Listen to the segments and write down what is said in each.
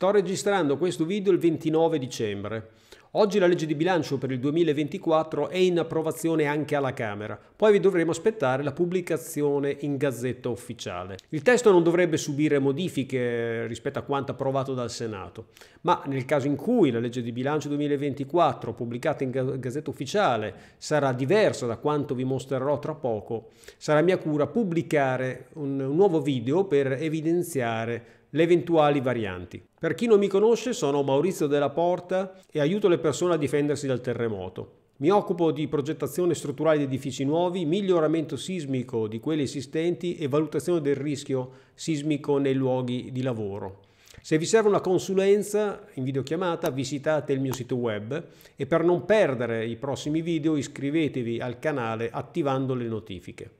Sto registrando questo video il 29 dicembre. Oggi la legge di bilancio per il 2024 è in approvazione anche alla Camera, poi vi dovremo aspettare la pubblicazione in Gazzetta Ufficiale. Il testo non dovrebbe subire modifiche eh, rispetto a quanto approvato dal Senato, ma nel caso in cui la legge di bilancio 2024 pubblicata in Gazzetta Ufficiale sarà diversa da quanto vi mostrerò tra poco, sarà mia cura pubblicare un nuovo video per evidenziare le eventuali varianti. Per chi non mi conosce sono Maurizio della Porta e aiuto le persone a difendersi dal terremoto. Mi occupo di progettazione strutturale di edifici nuovi, miglioramento sismico di quelli esistenti e valutazione del rischio sismico nei luoghi di lavoro. Se vi serve una consulenza in videochiamata visitate il mio sito web e per non perdere i prossimi video iscrivetevi al canale attivando le notifiche.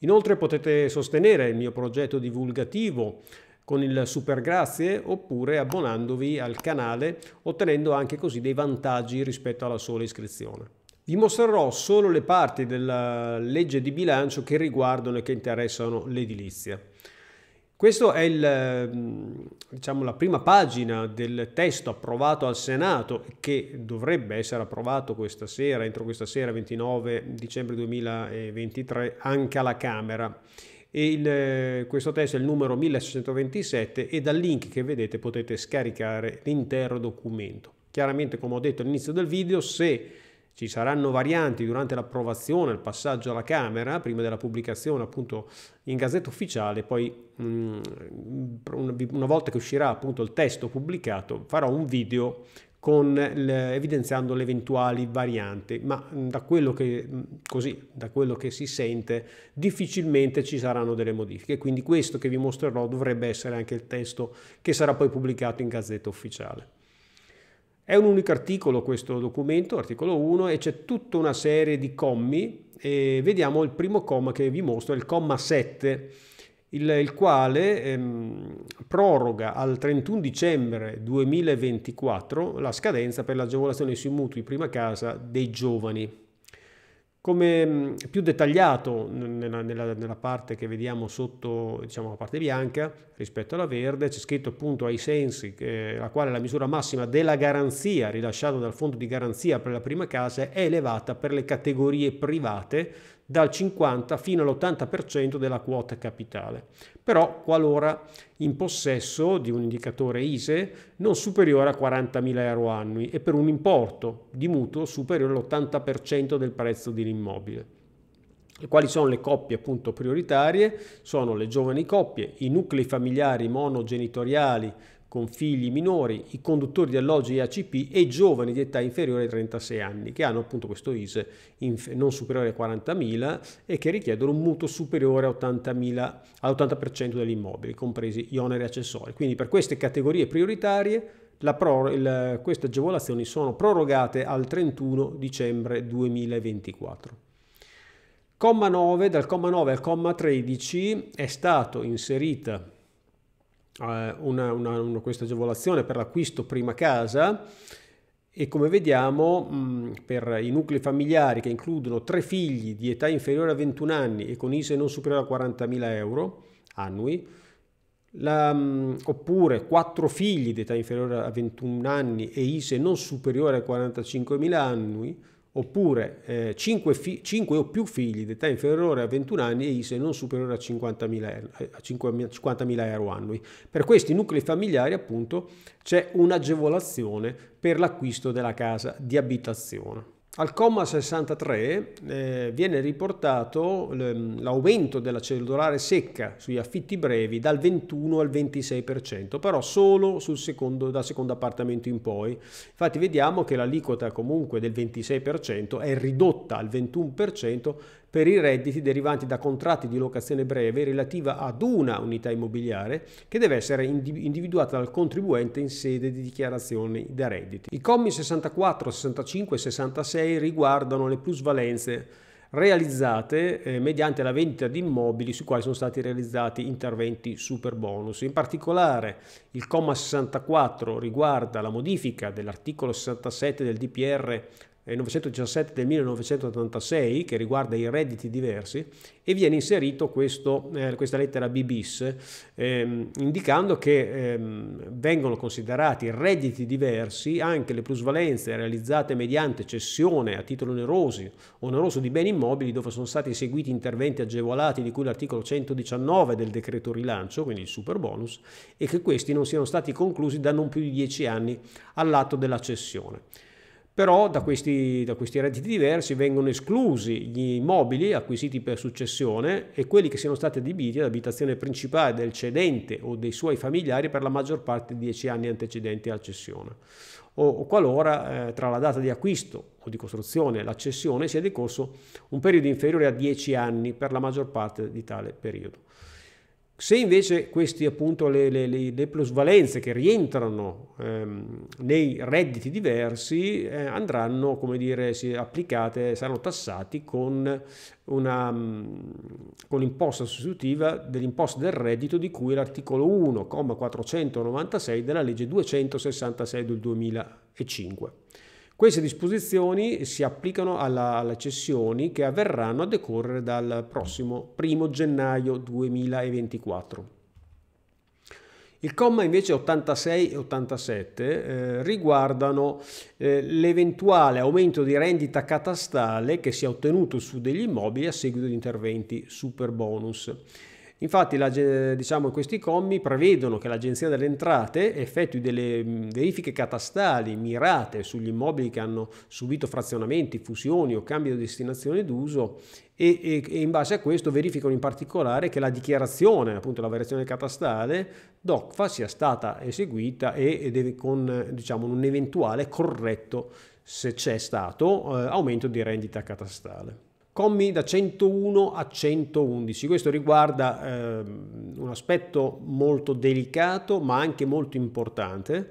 Inoltre potete sostenere il mio progetto divulgativo con il super grazie oppure abbonandovi al canale ottenendo anche così dei vantaggi rispetto alla sola iscrizione. Vi mostrerò solo le parti della legge di bilancio che riguardano e che interessano l'edilizia. Questa è il, mm, diciamo, la prima pagina del testo approvato al Senato che dovrebbe essere approvato questa sera, entro questa sera 29 dicembre 2023, anche alla Camera il, eh, questo testo è il numero 1627 e dal link che vedete potete scaricare l'intero documento. Chiaramente come ho detto all'inizio del video se ci saranno varianti durante l'approvazione, il passaggio alla Camera, prima della pubblicazione appunto in Gazzetta Ufficiale, poi mh, mm, una volta che uscirà appunto il testo pubblicato farò un video con, eh, evidenziando le eventuali varianti, ma mm, da quello, che, mm, così, da quello che si sente difficilmente ci saranno delle modifiche, quindi questo che vi mostrerò dovrebbe essere anche il testo che sarà poi pubblicato in Gazzetta Ufficiale. È un unico articolo questo documento, articolo 1, e c'è tutta una serie di commi e vediamo il primo comma che vi mostro, il comma 7 il, il quale ehm, proroga al 31 dicembre 2024 la scadenza per l'agevolazione sui mutui prima casa dei giovani. Come mm, più dettagliato nella, nella, nella, parte che vediamo sotto, diciamo la parte bianca rispetto alla verde, c'è scritto appunto ai sensi eh, la quale la misura massima della garanzia rilasciata dal fondo di garanzia per la prima casa è elevata per le categorie private dal 50 fino all'80% della quota capitale, però qualora in possesso di un indicatore ISE non superiore a 40.000 euro annui e per un importo di mutuo superiore all'80% del prezzo dell'immobile. Quali sono le coppie appunto prioritarie? Sono le giovani coppie, i nuclei familiari monogenitoriali con figli minori, i conduttori di alloggi ACP e giovani di età inferiore ai 36 anni che hanno appunto questo ISE non superiore ai 40.000 e che richiedono un mutuo superiore all'80% degli immobili, compresi gli oneri accessori. Quindi per queste categorie prioritarie pro, il, queste agevolazioni sono prorogate al 31 dicembre 2024. Comma 9, dal comma 9 al comma 13 è stato inserita eh, una, una, una, questa agevolazione per l'acquisto prima casa e come vediamo mh, per i nuclei familiari che includono tre figli di età inferiore a 21 anni e con ISE non superiore a 40.000 euro annui, la, mh, oppure quattro figli di età inferiore a 21 anni e ISE non superiore a 45.000 annui, oppure eh, 5, fi- 5, o più figli d'età inferiore a 21 anni e ISE non superiore a 50.000, eh, a 50.000 euro annui. Per questi nuclei familiari appunto c'è un'agevolazione per l'acquisto della casa di abitazione. Al comma 63 eh, viene riportato l'aumento della cellulare secca sugli affitti brevi dal 21 al 26%, però solo secondo, dal secondo appartamento in poi. Infatti vediamo che l'aliquota comunque del 26% è ridotta al 21% per i redditi derivanti da contratti di locazione breve relativa ad una unità immobiliare che deve essere individuata dal contribuente in sede di dichiarazione da redditi. I commi 64, 65 e 66 riguardano le plusvalenze realizzate eh, mediante la vendita di immobili sui quali sono stati realizzati interventi super bonus. In particolare il comma 64 riguarda la modifica dell'articolo 67 del DPR 917 eh, del 1986 che riguarda i redditi diversi e viene inserito questo, eh, questa lettera B bis ehm, indicando che ehm, vengono considerati redditi diversi anche le plusvalenze realizzate mediante cessione a titolo onerosi, oneroso di beni immobili dove sono stati eseguiti interventi agevolati di cui l'articolo 119 del decreto rilancio, quindi il super bonus, e che questi non siano stati conclusi da non più di 10 anni all'atto della cessione però da questi, da questi, redditi diversi vengono esclusi gli immobili acquisiti per successione e quelli che siano stati adibiti all'abitazione principale del cedente o dei suoi familiari per la maggior parte di 10 anni antecedenti alla cessione o, o qualora eh, tra la data di acquisto o di costruzione e la cessione sia decorso un periodo inferiore a 10 anni per la maggior parte di tale periodo. Se invece queste appunto le, le, le plusvalenze che rientrano ehm, nei redditi diversi eh, andranno, come dire, applicate, saranno tassati con, una, mm, con l'imposta sostitutiva dell'imposta del reddito di cui l'articolo 1,496 della legge 266 del 2005. Queste disposizioni si applicano alla, alle cessioni che avverranno a decorrere dal prossimo 1 gennaio 2024. Il comma invece 86 e 87 eh, riguardano eh, l'eventuale aumento di rendita catastale che si è ottenuto su degli immobili a seguito di interventi super bonus. Infatti la, diciamo, questi commi prevedono che l'Agenzia delle Entrate effettui delle verifiche catastali mirate sugli immobili che hanno subito frazionamenti, fusioni o cambi di destinazione d'uso e, e, e, in base a questo verificano in particolare che la dichiarazione, appunto la variazione catastale, DOCFA sia stata eseguita e, e deve, con diciamo, un eventuale corretto, se c'è stato, eh, aumento di rendita catastale commi da 101 a 111. Questo riguarda eh, un aspetto molto delicato ma anche molto importante,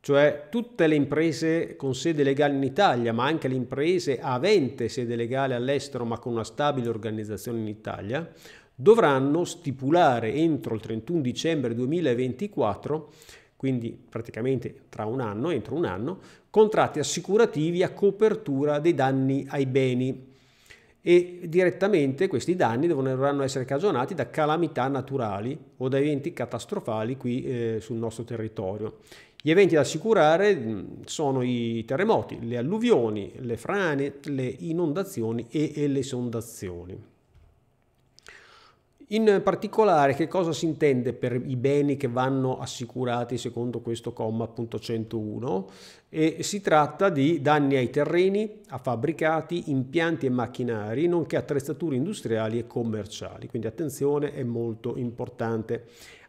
cioè tutte le imprese con sede legale in Italia, ma anche le imprese avente sede legale all'estero ma con una stabile organizzazione in Italia, dovranno stipulare entro il 31 dicembre 2024 quindi praticamente tra un anno, entro un anno, contratti assicurativi a copertura dei danni ai beni e direttamente questi danni dovranno essere cagionati da calamità naturali o da eventi catastrofali qui eh, sul nostro territorio. Gli eventi da assicurare mm, sono i terremoti, le alluvioni, le frane, le inondazioni e, e le sondazioni. In particolare che cosa si intende per i beni che vanno assicurati secondo questo comma appunto 101? E si tratta di danni ai terreni, a fabbricati, impianti e macchinari, nonché attrezzature industriali e commerciali. Quindi attenzione, è molto importante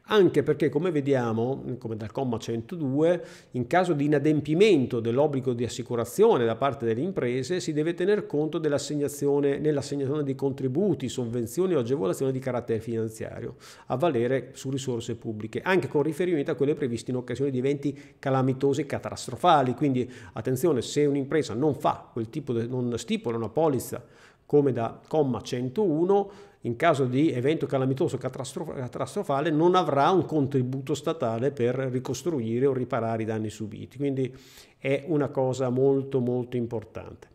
anche perché come vediamo, come dal comma 102, in caso di inadempimento dell'obbligo di assicurazione da parte delle imprese si deve tener conto dell'assegnazione, nell'assegnazione di contributi, sovvenzioni o agevolazioni di carattere finanziario, a valere su risorse pubbliche, anche con riferimento a quelle previste in occasione di eventi calamitosi e catastrofali. Quindi attenzione, se un'impresa non fa quel tipo, de, non stipula una polizza come da comma 101, in caso di evento calamitoso catastrofale non avrà un contributo statale per ricostruire o riparare i danni subiti. Quindi è una cosa molto molto importante.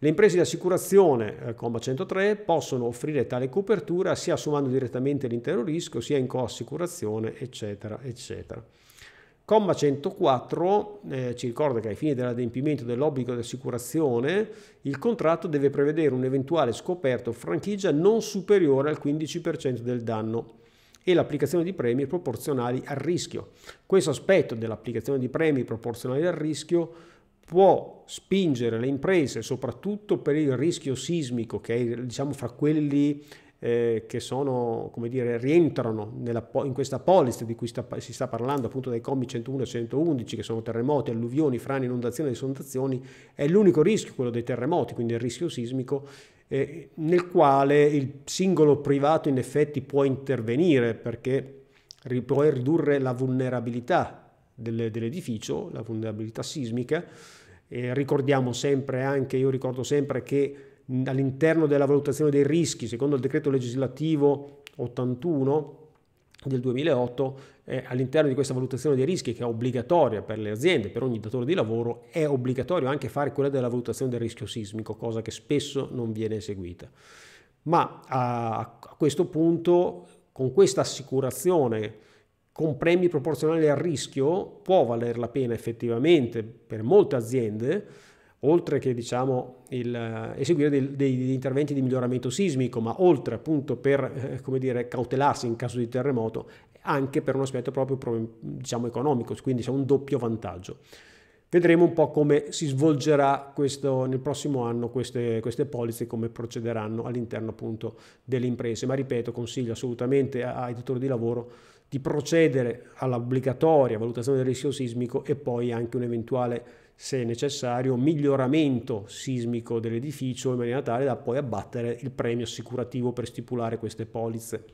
Le imprese di assicurazione, eh, comma 103, possono offrire tale copertura sia assumendo direttamente l'intero rischio, sia in coassicurazione, eccetera, eccetera. Comma 104 eh, ci ricorda che ai fini dell'adempimento dell'obbligo di assicurazione il contratto deve prevedere un eventuale scoperto franchigia non superiore al 15% del danno e l'applicazione di premi proporzionali al rischio. Questo aspetto dell'applicazione di premi proporzionali al rischio può spingere le imprese, soprattutto per il rischio sismico, che è diciamo fra quelli eh, che sono, come dire, rientrano nella, in questa polis di cui sta, si sta parlando appunto dai commi 101 e 111, che sono terremoti, alluvioni, frane, inondazioni e sondazioni, è l'unico rischio quello dei terremoti, quindi il rischio sismico, eh, nel quale il singolo privato in effetti può intervenire perché può ridurre la vulnerabilità del, dell'edificio, la vulnerabilità sismica. Eh, ricordiamo sempre anche, io ricordo sempre che all'interno della valutazione dei rischi, secondo il decreto legislativo 81 del 2008, eh, all'interno di questa valutazione dei rischi che è obbligatoria per le aziende, per ogni datore di lavoro, è obbligatorio anche fare quella della valutazione del rischio sismico, cosa che spesso non viene eseguita. Ma a, a questo punto, con questa assicurazione con premi proporzionali al rischio, può valer la pena effettivamente per molte aziende oltre che diciamo, il, eh, eseguire dei, degli interventi di miglioramento sismico, ma oltre appunto per eh, dire, cautelarsi in caso di terremoto, anche per un aspetto proprio diciamo, economico, quindi c'è un doppio vantaggio. Vedremo un po' come si svolgerà questo, nel prossimo anno queste, queste polizze, come procederanno all'interno appunto delle imprese. Ma ripeto, consiglio assolutamente ai datori di lavoro di procedere all'obbligatoria valutazione del rischio sismico e poi anche un'eventuale eventuale se necessario, miglioramento sismico dell'edificio in maniera tale da poi abbattere il premio assicurativo per stipulare queste polizze.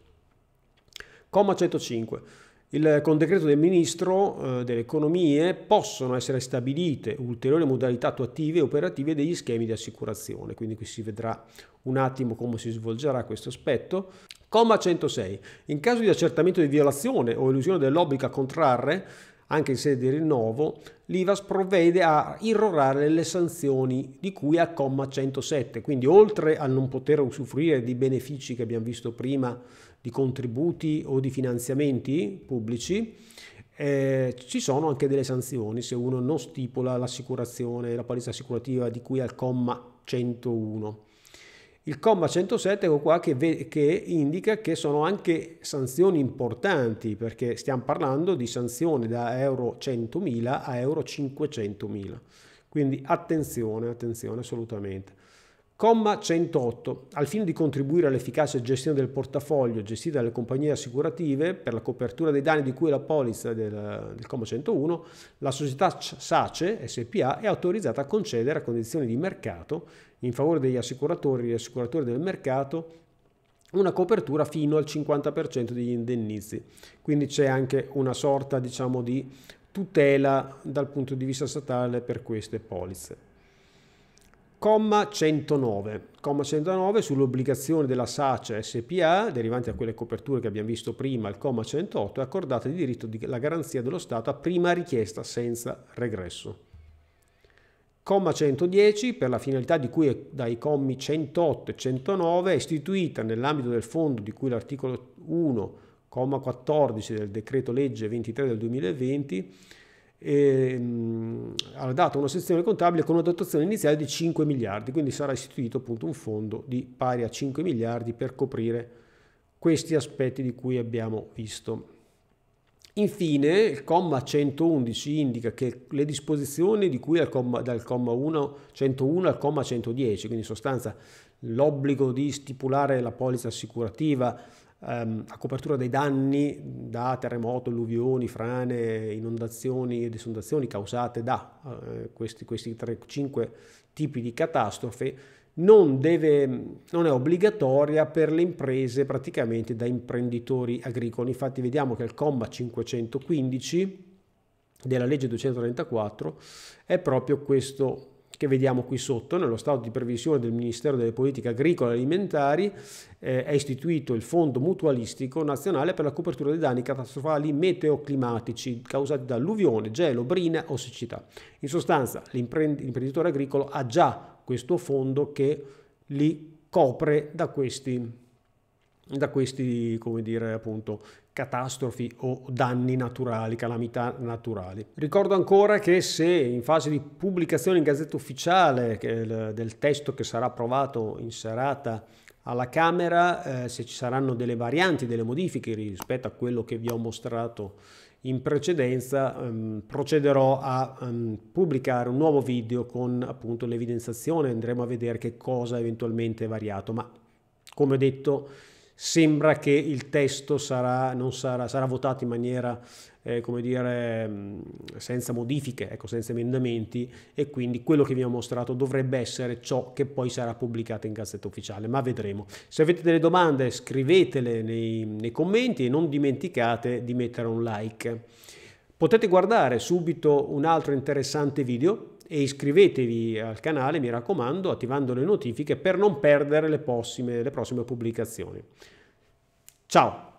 Comma 105. Il, con decreto del Ministro eh, delle Economie possono essere stabilite ulteriori modalità attuative e operative degli schemi di assicurazione, quindi qui si vedrà un attimo come si svolgerà questo aspetto. Comma 106. In caso di accertamento di violazione o illusione dell'obbligo a contrarre, anche in sede di rinnovo, l'IVAS provvede a irrorare le sanzioni di cui al comma 107, quindi oltre a non poter usufruire di benefici che abbiamo visto prima, di contributi o di finanziamenti pubblici, eh, ci sono anche delle sanzioni se uno non stipula l'assicurazione, la polizza assicurativa di cui al comma 101. Il comma 107 ecco qua che, che indica che sono anche sanzioni importanti perché stiamo parlando di sanzioni da euro 100.000 a euro 500.000. Quindi attenzione, attenzione assolutamente. Comma 108. Al fine di contribuire all'efficace gestione del portafoglio gestito dalle compagnie assicurative per la copertura dei danni di cui la polizza del, del comma 101, la società SACE SPA è autorizzata a concedere a condizioni di mercato in favore degli assicuratori e gli assicuratori del mercato una copertura fino al 50% degli indennizi. Quindi c'è anche una sorta diciamo, di tutela dal punto di vista statale per queste polizze. Comma 109. Comma 109 sull'obbligazione della SACE SPA, derivante da quelle coperture che abbiamo visto prima, il comma 108 è accordata di diritto la garanzia dello Stato a prima richiesta senza regresso. Comma 110, per la finalità di cui è dai commi 108 e 109, è istituita nell'ambito del fondo di cui l'articolo 1, comma 14 del decreto legge 23 del 2020, eh, ha dato una sezione contabile con una dotazione iniziale di 5 miliardi, quindi sarà istituito appunto un fondo di pari a 5 miliardi per coprire questi aspetti di cui abbiamo visto. Infine, il comma 111 indica che le disposizioni di cui comma, dal comma 1, 101 al comma 110, quindi in sostanza l'obbligo di stipulare la polizza assicurativa, ehm, a copertura dei danni da terremoto, alluvioni, frane, inondazioni e esondazioni causate da eh, questi, questi 5 tipi di catastrofe non, deve, non, è obbligatoria per le imprese praticamente da imprenditori agricoli. Infatti vediamo che il comma 515 della legge 234 è proprio questo che vediamo qui sotto, nello stato di previsione del Ministero delle Politiche Agricole e Alimentari eh, è istituito il Fondo Mutualistico Nazionale per la copertura dei danni catastrofali meteoclimatici causati da alluvione, gelo, brina o siccità. In sostanza l'imprenditore agricolo ha già questo fondo che li copre da questi da questi, come dire, appunto, catastrofi o danni naturali, calamità naturali. Ricordo ancora che se in fase di pubblicazione in Gazzetta Ufficiale del testo che sarà approvato in serata alla Camera, eh, se ci saranno delle varianti, delle modifiche rispetto a quello che vi ho mostrato in precedenza, ehm, procederò a ehm, pubblicare un nuovo video con appunto l'evidenziazione, andremo a vedere che cosa eventualmente è variato, ma come ho detto sembra che il testo sarà, sarà, sarà votato in maniera eh, come dire, mm, senza modifiche, ecco, senza emendamenti e quindi quello che vi ho mostrato dovrebbe essere ciò che poi sarà pubblicato in Gazzetta Ufficiale, ma vedremo. Se avete delle domande scrivetele nei, nei commenti e non dimenticate di mettere un like. Potete guardare subito un altro interessante video e iscrivetevi al canale, mi raccomando, attivando le notifiche per non perdere le prossime, le prossime pubblicazioni. Ciao!